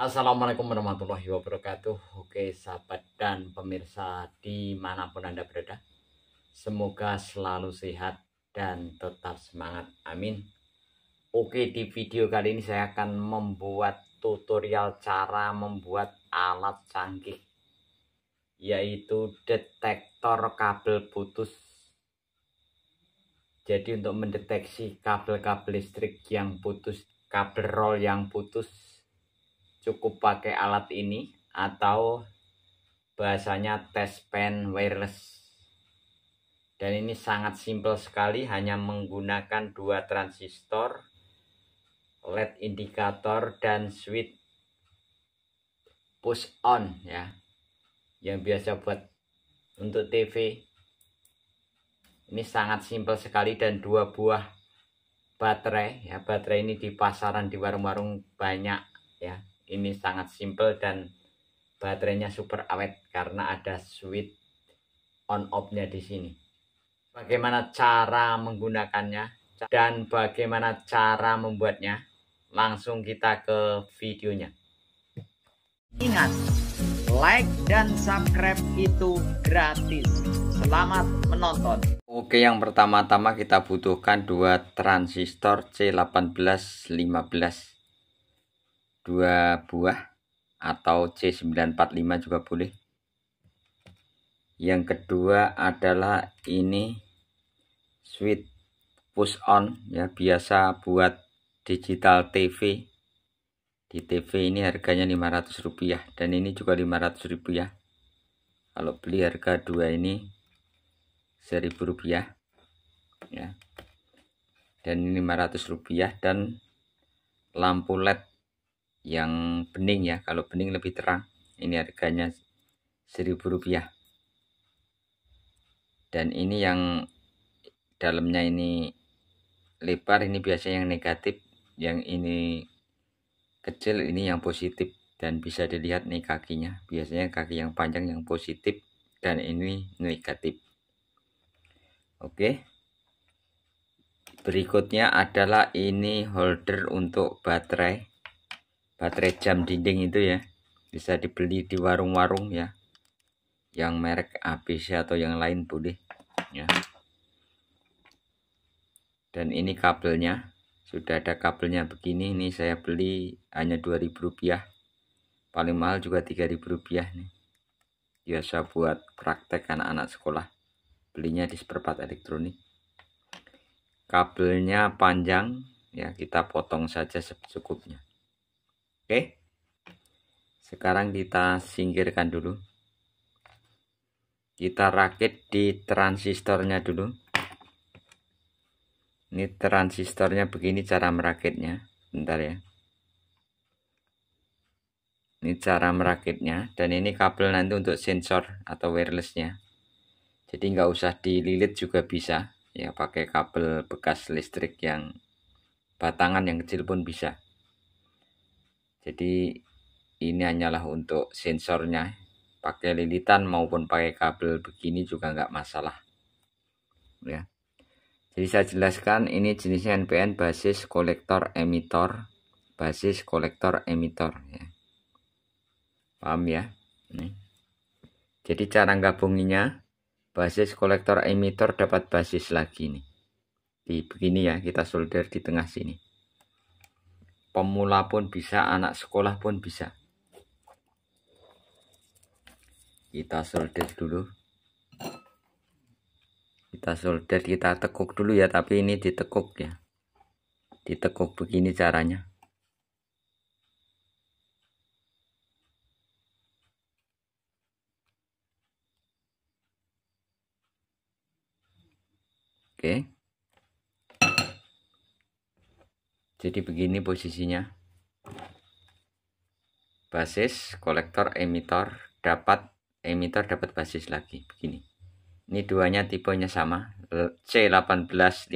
Assalamualaikum warahmatullahi wabarakatuh Oke sahabat dan pemirsa dimanapun anda berada Semoga selalu sehat dan tetap semangat amin Oke di video kali ini saya akan membuat tutorial cara membuat alat canggih Yaitu detektor kabel putus Jadi untuk mendeteksi kabel-kabel listrik yang putus Kabel roll yang putus cukup pakai alat ini atau bahasanya test pen wireless dan ini sangat simpel sekali hanya menggunakan dua transistor LED indikator dan switch push on ya yang biasa buat untuk TV ini sangat simpel sekali dan dua buah baterai ya baterai ini di pasaran di warung-warung banyak ya ini sangat simple dan baterainya super awet karena ada switch on off-nya di sini. Bagaimana cara menggunakannya dan bagaimana cara membuatnya? Langsung kita ke videonya. Ingat, like dan subscribe itu gratis. Selamat menonton. Oke, yang pertama-tama kita butuhkan dua transistor C1815 dua buah atau C945 juga boleh. Yang kedua adalah ini switch push on ya biasa buat digital TV. Di TV ini harganya 500 rupiah dan ini juga 500 rupiah. Kalau beli harga dua ini 1000 rupiah ya. Dan ini 500 rupiah dan lampu LED yang bening ya kalau bening lebih terang ini harganya seribu rupiah dan ini yang dalamnya ini lebar ini biasanya yang negatif yang ini kecil ini yang positif dan bisa dilihat nih kakinya biasanya kaki yang panjang yang positif dan ini negatif oke berikutnya adalah ini holder untuk baterai baterai jam dinding itu ya bisa dibeli di warung-warung ya yang merek ABC atau yang lain boleh ya dan ini kabelnya sudah ada kabelnya begini ini saya beli hanya 2000 rupiah paling mahal juga 3000 rupiah nih biasa buat praktek anak-anak sekolah belinya di seperempat elektronik kabelnya panjang ya kita potong saja secukupnya Oke. Sekarang kita singkirkan dulu. Kita rakit di transistornya dulu. Ini transistornya begini cara merakitnya. Bentar ya. Ini cara merakitnya dan ini kabel nanti untuk sensor atau wirelessnya. Jadi nggak usah dililit juga bisa. Ya pakai kabel bekas listrik yang batangan yang kecil pun bisa jadi ini hanyalah untuk sensornya pakai lilitan maupun pakai kabel begini juga nggak masalah ya jadi saya jelaskan ini jenisnya NPN basis kolektor emitor basis kolektor emitor ya paham ya ini. jadi cara gabunginya basis kolektor emitor dapat basis lagi nih di begini ya kita solder di tengah sini Pemula pun bisa, anak sekolah pun bisa. Kita solder dulu. Kita solder, kita tekuk dulu ya, tapi ini ditekuk ya. Ditekuk begini caranya. Oke. Okay. jadi begini posisinya basis kolektor emitor dapat emitor dapat basis lagi begini ini duanya tipenya sama C1815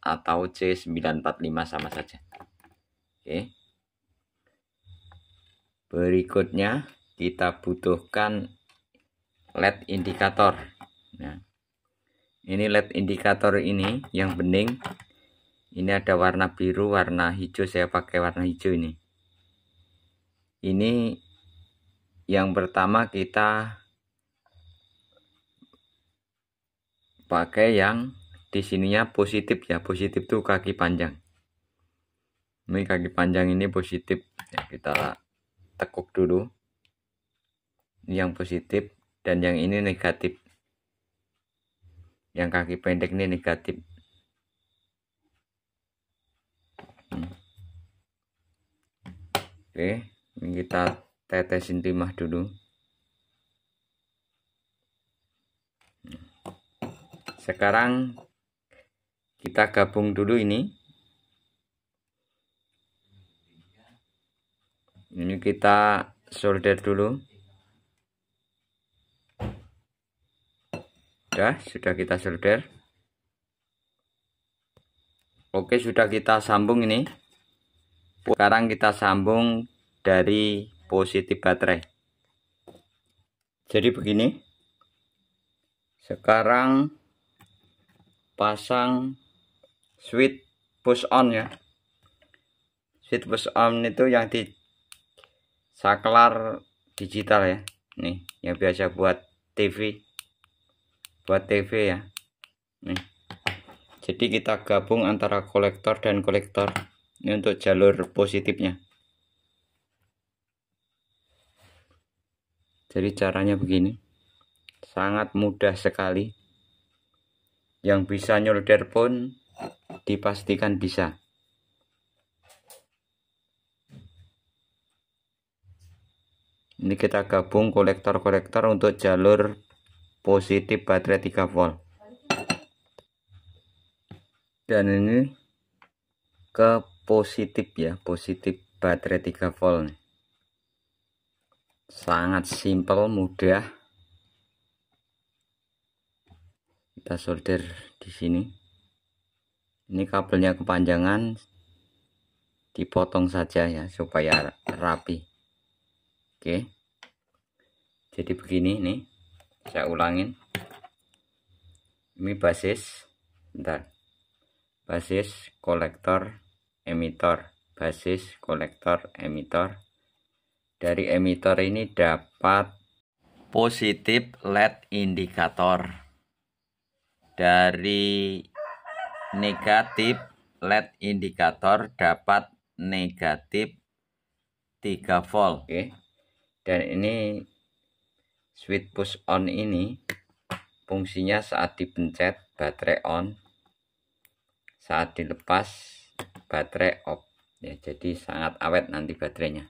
atau C945 sama saja oke berikutnya kita butuhkan LED indikator nah ini LED indikator ini yang bening ini ada warna biru warna hijau saya pakai warna hijau ini ini yang pertama kita pakai yang di sininya positif ya positif tuh kaki panjang ini kaki panjang ini positif ya, kita tekuk dulu ini yang positif dan yang ini negatif yang kaki pendek ini negatif oke ini kita tetesin timah dulu sekarang kita gabung dulu ini ini kita solder dulu sudah sudah kita solder Oke sudah kita sambung ini sekarang kita sambung dari positif baterai jadi begini sekarang pasang switch push on ya switch push on itu yang di saklar digital ya nih yang biasa buat TV buat TV ya nih jadi kita gabung antara kolektor dan kolektor ini untuk jalur positifnya jadi caranya begini sangat mudah sekali yang bisa nyolder pun dipastikan bisa ini kita gabung kolektor-kolektor untuk jalur positif baterai 3 volt dan ini ke positif ya positif baterai 3 volt nih. sangat simpel mudah kita solder di sini ini kabelnya kepanjangan dipotong saja ya supaya rapi oke jadi begini nih saya ulangin ini basis bentar basis kolektor emitor basis kolektor emitor dari emitor ini dapat positif LED indikator dari negatif LED indikator dapat negatif 3 volt. Oke. Dan ini switch push on ini fungsinya saat dipencet baterai on saat dilepas baterai off ya jadi sangat awet nanti baterainya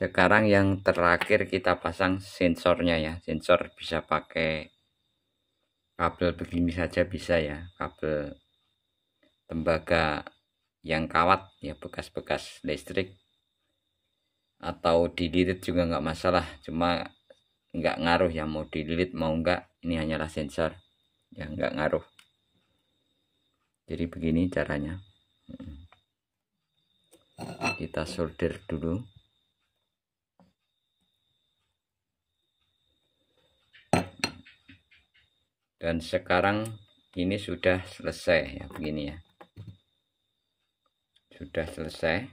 sekarang yang terakhir kita pasang sensornya ya sensor bisa pakai kabel begini saja bisa ya kabel tembaga yang kawat ya bekas-bekas listrik atau dililit juga nggak masalah cuma nggak ngaruh ya mau dililit mau nggak ini hanyalah sensor yang nggak ngaruh jadi begini caranya kita solder dulu dan sekarang ini sudah selesai ya begini ya sudah selesai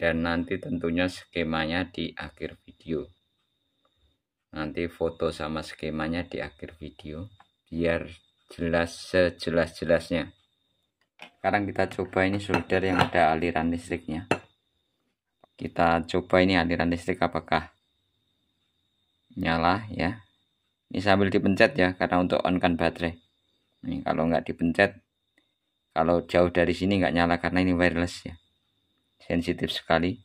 dan nanti tentunya skemanya di akhir video nanti foto sama skemanya di akhir video biar jelas sejelas-jelasnya sekarang kita coba ini solder yang ada aliran listriknya kita coba ini aliran listrik apakah nyala ya ini sambil dipencet ya karena untuk on kan baterai ini kalau nggak dipencet kalau jauh dari sini nggak nyala karena ini wireless ya sensitif sekali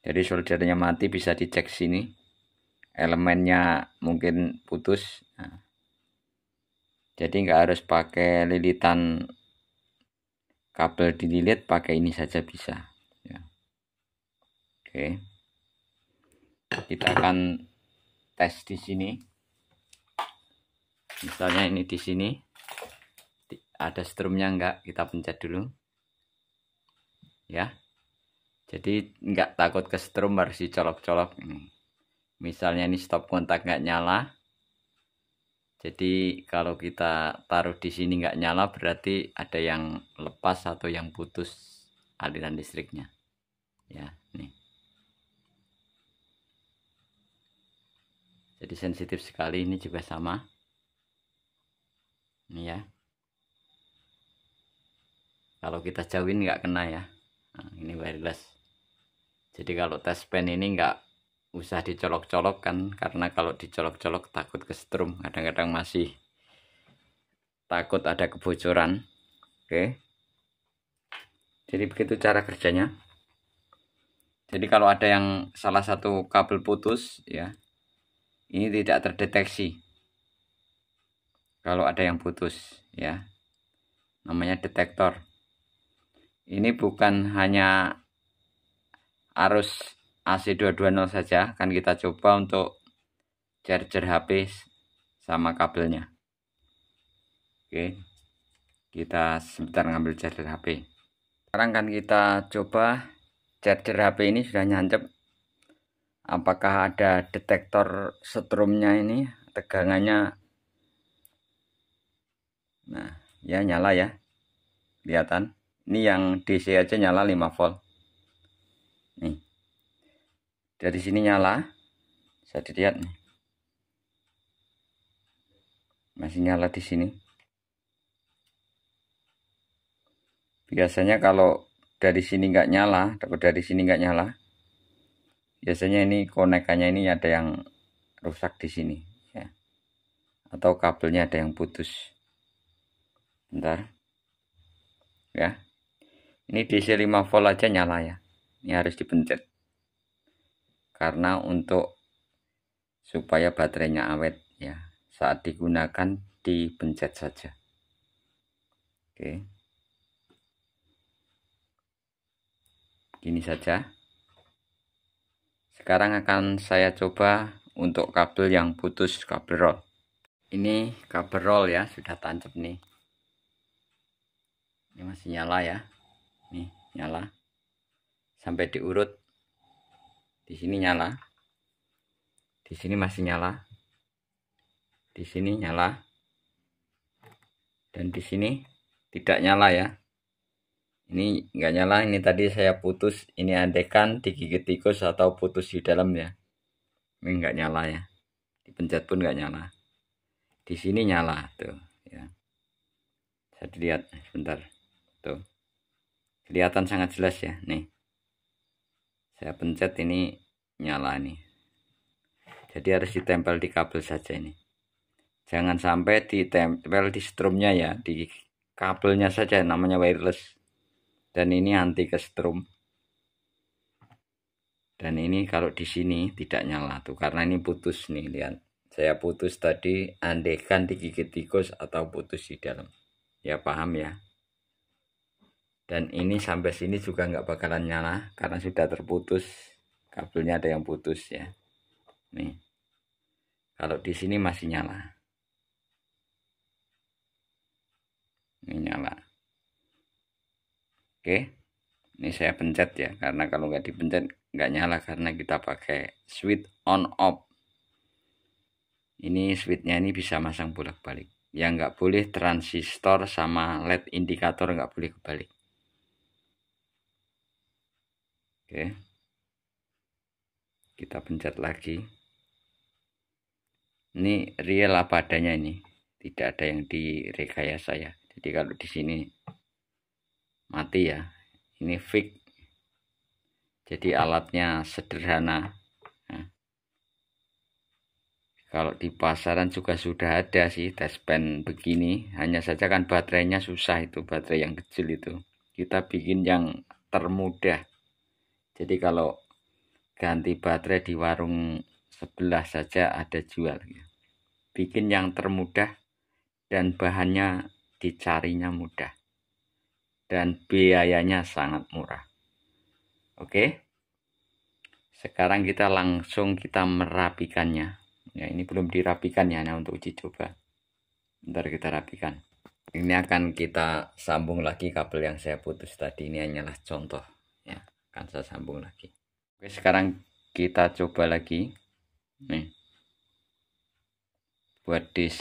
jadi soldernya mati bisa dicek sini elemennya mungkin putus nah jadi nggak harus pakai lilitan kabel dililit pakai ini saja bisa ya. oke kita akan tes di sini misalnya ini di sini ada strumnya enggak kita pencet dulu ya jadi enggak takut ke strum harus dicolok-colok hmm. misalnya ini stop kontak enggak nyala jadi kalau kita taruh di sini nggak nyala berarti ada yang lepas atau yang putus aliran listriknya ya nih jadi sensitif sekali ini juga sama ini ya kalau kita jauhin nggak kena ya nah, ini wireless jadi kalau tes pen ini nggak usah dicolok-colok kan karena kalau dicolok-colok takut kesetrum kadang-kadang masih takut ada kebocoran oke jadi begitu cara kerjanya jadi kalau ada yang salah satu kabel putus ya ini tidak terdeteksi kalau ada yang putus ya namanya detektor ini bukan hanya arus AC220 saja akan kita coba untuk charger HP sama kabelnya oke kita sebentar ngambil charger HP sekarang kan kita coba charger HP ini sudah nyancep apakah ada detektor setrumnya ini tegangannya nah ya nyala ya kelihatan ini yang DC aja nyala 5 volt nih dari sini nyala bisa dilihat nih masih nyala di sini biasanya kalau dari sini nggak nyala atau dari sini nggak nyala biasanya ini konekannya ini ada yang rusak di sini ya atau kabelnya ada yang putus bentar ya ini DC 5 volt aja nyala ya ini harus dipencet karena untuk supaya baterainya awet ya saat digunakan dipencet saja oke gini saja sekarang akan saya coba untuk kabel yang putus kabel roll ini kabel roll ya sudah tancap nih ini masih nyala ya nih nyala sampai diurut di sini nyala. Di sini masih nyala. Di sini nyala. Dan di sini tidak nyala ya. Ini enggak nyala, ini tadi saya putus, ini andekan digigit tikus atau putus di dalam ya, Ini enggak nyala ya. Dipencet pun enggak nyala. Di sini nyala tuh ya. Saya lihat sebentar. Tuh kelihatan sangat jelas ya nih saya pencet ini nyala nih jadi harus ditempel di kabel saja ini jangan sampai ditempel di strumnya ya di kabelnya saja namanya wireless dan ini anti ke strum dan ini kalau di sini tidak nyala tuh karena ini putus nih lihat saya putus tadi andekan digigit tikus atau putus di dalam ya paham ya dan ini sampai sini juga nggak bakalan nyala karena sudah terputus kabelnya ada yang putus ya nih kalau di sini masih nyala ini nyala oke ini saya pencet ya karena kalau nggak dipencet nggak nyala karena kita pakai switch on off ini switchnya ini bisa masang bolak-balik yang nggak boleh transistor sama led indikator nggak boleh kebalik Oke. Kita pencet lagi. Ini real apa adanya ini. Tidak ada yang direkayasa ya. Jadi kalau di sini mati ya. Ini fake. Jadi alatnya sederhana. Nah. Kalau di pasaran juga sudah ada sih test begini. Hanya saja kan baterainya susah itu baterai yang kecil itu. Kita bikin yang termudah jadi kalau ganti baterai di warung sebelah saja ada jual ya. bikin yang termudah dan bahannya dicarinya mudah dan biayanya sangat murah oke sekarang kita langsung kita merapikannya ya ini belum dirapikan ya hanya untuk uji coba ntar kita rapikan ini akan kita sambung lagi kabel yang saya putus tadi ini hanyalah contoh akan saya sambung lagi oke sekarang kita coba lagi nih buat DC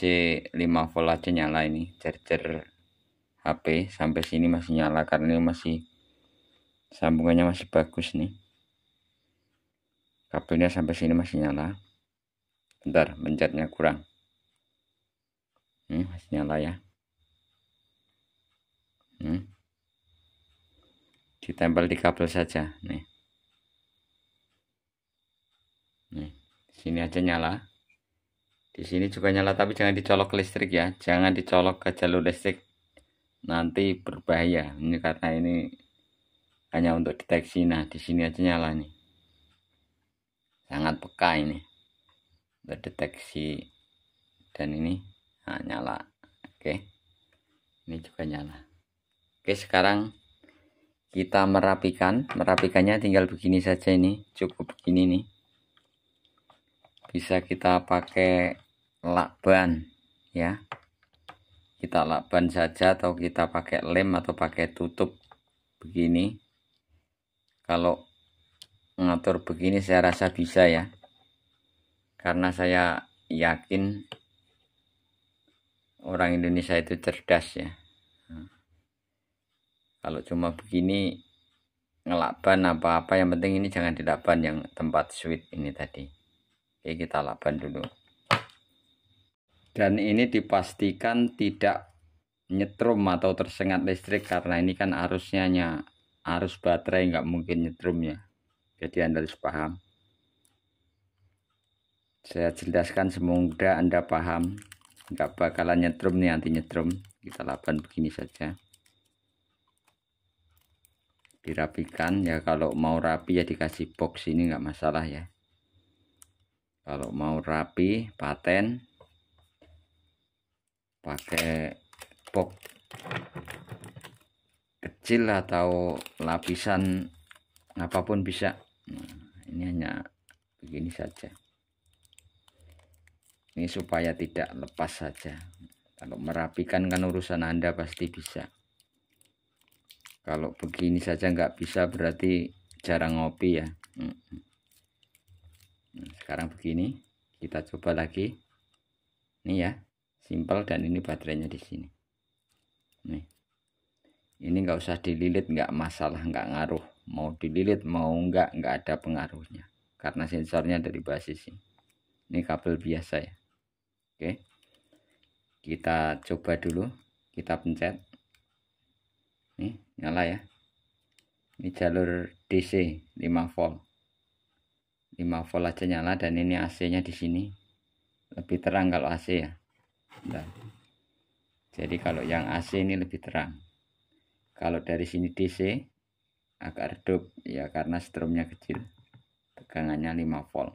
5 volt aja nyala ini charger HP sampai sini masih nyala karena ini masih sambungannya masih bagus nih kabelnya sampai sini masih nyala bentar mencetnya kurang ini masih nyala ya hmm ditempel di kabel saja nih nih sini aja nyala di sini juga nyala tapi jangan dicolok ke listrik ya jangan dicolok ke jalur listrik nanti berbahaya ini karena ini hanya untuk deteksi nah di sini aja nyala nih sangat peka ini berdeteksi dan ini nah, nyala oke ini juga nyala oke sekarang kita merapikan merapikannya tinggal begini saja ini cukup begini nih bisa kita pakai lakban ya kita lakban saja atau kita pakai lem atau pakai tutup begini kalau ngatur begini saya rasa bisa ya karena saya yakin orang Indonesia itu cerdas ya kalau cuma begini ngelaban apa-apa yang penting ini jangan dilakban yang tempat sweet ini tadi oke kita laban dulu dan ini dipastikan tidak nyetrum atau tersengat listrik karena ini kan arusnya nya arus baterai nggak mungkin nyetrum ya jadi anda harus paham saya jelaskan semoga anda paham nggak bakalan nyetrum nih anti nyetrum kita laban begini saja dirapikan ya kalau mau rapi ya dikasih box ini enggak masalah ya kalau mau rapi paten pakai box kecil atau lapisan apapun bisa nah, ini hanya begini saja ini supaya tidak lepas saja kalau merapikan kan urusan anda pasti bisa kalau begini saja nggak bisa berarti jarang ngopi ya nah, sekarang begini kita coba lagi ini ya simple dan ini baterainya di sini nih ini nggak usah dililit nggak masalah nggak ngaruh mau dililit mau nggak nggak ada pengaruhnya karena sensornya dari basis ini ini kabel biasa ya oke kita coba dulu kita pencet nih nyala ya ini jalur DC 5 volt 5 volt aja nyala dan ini AC nya di sini lebih terang kalau AC ya Bentar. jadi kalau yang AC ini lebih terang kalau dari sini DC agak redup ya karena stromnya kecil tegangannya 5 volt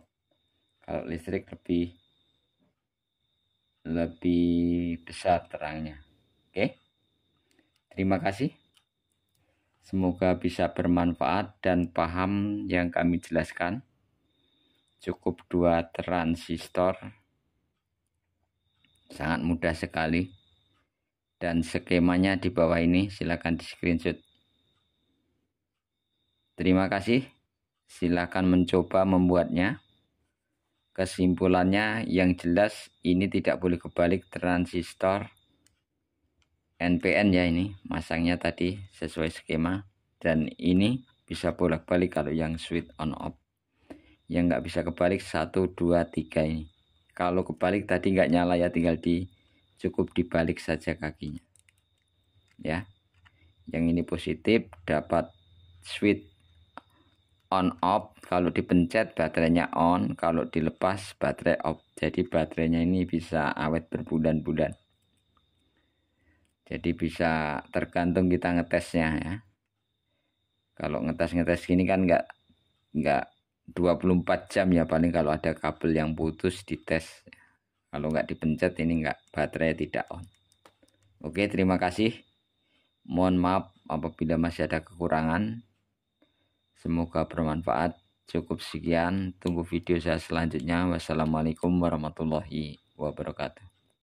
kalau listrik lebih lebih besar terangnya oke terima kasih Semoga bisa bermanfaat dan paham yang kami jelaskan. Cukup dua transistor. Sangat mudah sekali. Dan skemanya di bawah ini silakan di screenshot. Terima kasih. Silakan mencoba membuatnya. Kesimpulannya yang jelas ini tidak boleh kebalik transistor NPN ya ini masangnya tadi sesuai skema dan ini bisa bolak-balik kalau yang switch on off yang nggak bisa kebalik 1 2 3 ini kalau kebalik tadi nggak nyala ya tinggal di cukup dibalik saja kakinya ya yang ini positif dapat switch on off kalau dipencet baterainya on kalau dilepas baterai off jadi baterainya ini bisa awet berbulan-bulan jadi bisa tergantung kita ngetesnya ya. Kalau ngetes-ngetes gini kan nggak nggak 24 jam ya paling kalau ada kabel yang putus dites. Kalau nggak dipencet ini nggak baterai tidak on. Oke terima kasih. Mohon maaf apabila masih ada kekurangan. Semoga bermanfaat. Cukup sekian. Tunggu video saya selanjutnya. Wassalamualaikum warahmatullahi wabarakatuh.